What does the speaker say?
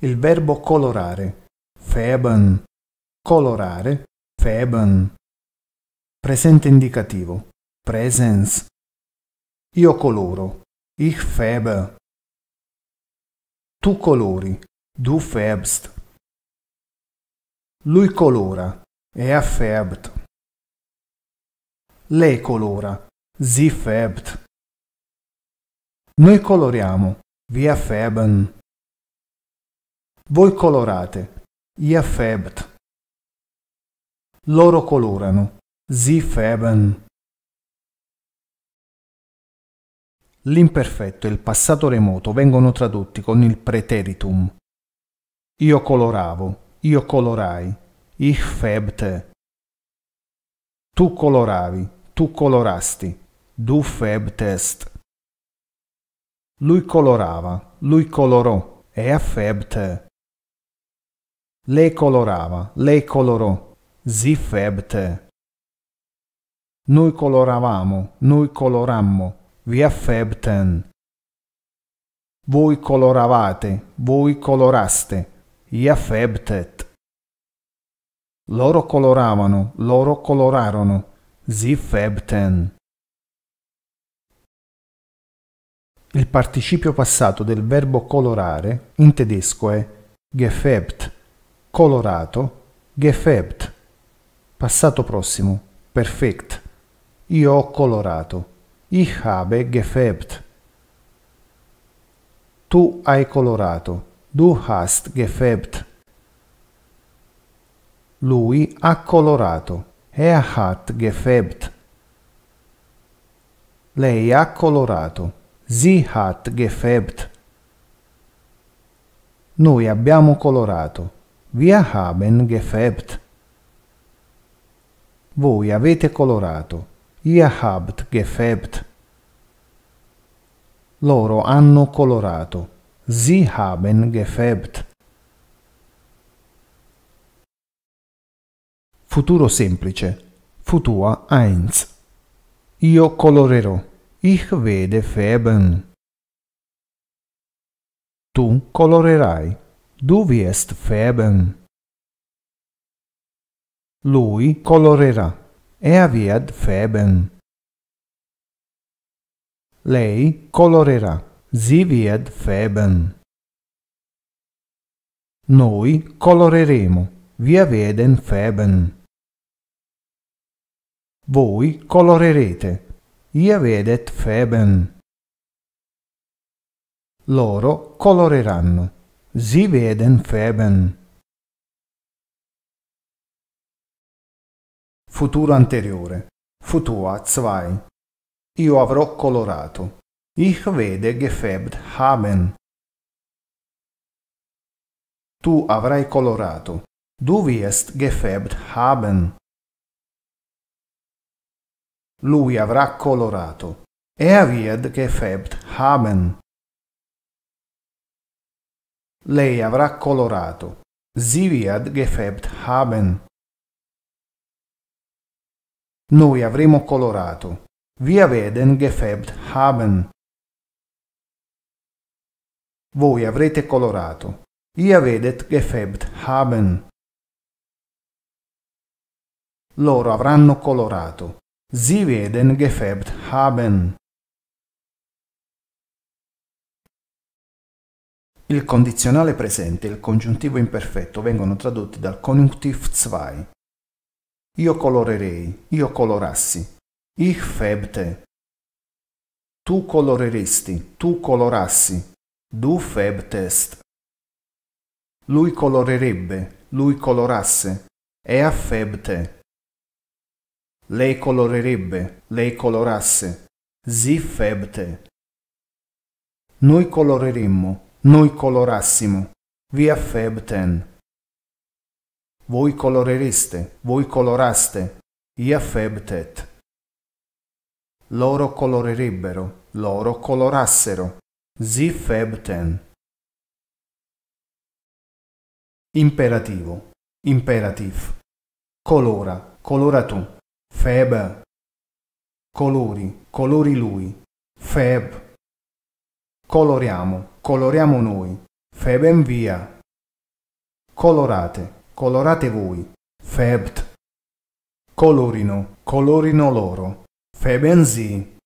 il verbo colorare, Feben. colorare, Feben. Presente indicativo, presence. Io coloro, ich färbe. Tu colori, du färbst. Lui colora, er färbt. Lei colora, sie färbt. Noi coloriamo, wir färben. Voi colorate, ihr färbt. Loro colorano, sie färben. L'imperfetto e il passato remoto vengono tradotti con il preteritum. Io coloravo, io colorai, ich färbte. Tu coloravi, tu colorasti, du färbtest. Lui colorava, lui colorò, er färbte le colorava, le colorò, si febte. Noi coloravamo, noi colorammo, via febten. Voi coloravate, voi coloraste, via febtet. Loro coloravano, loro colorarono, si febten. Il participio passato del verbo colorare in tedesco è gefebt colorato, gefärbt, passato prossimo, perfekt. Io ho colorato. Ich habe gefärbt. Tu hai colorato. Du hast gefärbt. Lui ha colorato. Er hat gefärbt. Lei ha colorato. Sie hat gefärbt. Noi abbiamo colorato. Wir haben gefärbt. Voi avete colorato. Ihr habt gefärbt. Loro hanno colorato. Sie haben gefärbt. Futuro semplice. Futua 1. Io colorerò. Ich werde färben. Tu colorerai. Du wirst färben. Lui colorerà. Er wird färben. Lei colorerà. Sie wird färben. Noi coloreremo. Wir werden färben. Voi colorerete. Ihr werdet färben. Loro coloreranno. Sie werden färben. Futuro anteriore. Futur 2. Io avrò colorato. Ich werde gefärbt haben. Tu avrai colorato. Du wirst gefärbt haben. Lui avrà colorato. Er wird gefärbt haben lei avrà colorato. Sie wird gefärbt haben. Noi avremo colorato. Wir werden gefärbt haben. Voi avrete colorato. Ihr werdet gefärbt haben. Loro avranno colorato. Sie werden gefärbt haben. Il condizionale presente e il congiuntivo imperfetto vengono tradotti dal Konjunktiv 2. Io colorerei, io colorassi. Ich febte. Tu coloreresti, tu colorassi. Du febtest. Lui colorerebbe, lui colorasse. Ea er febte. Lei colorerebbe, lei colorasse. Si febte. Noi coloreremmo, noi colorassimo, via Feb 10. Voi colorereste, voi coloraste, via Feb tet. Loro colorerebbero, loro colorassero, zi Feb 10. Imperativo, imperative. Colora, colora tu, Feb. Colori, colori lui, Feb. Coloriamo, coloriamo noi, feben via. Colorate, colorate voi, febt. Colorino, colorino loro, feben zi.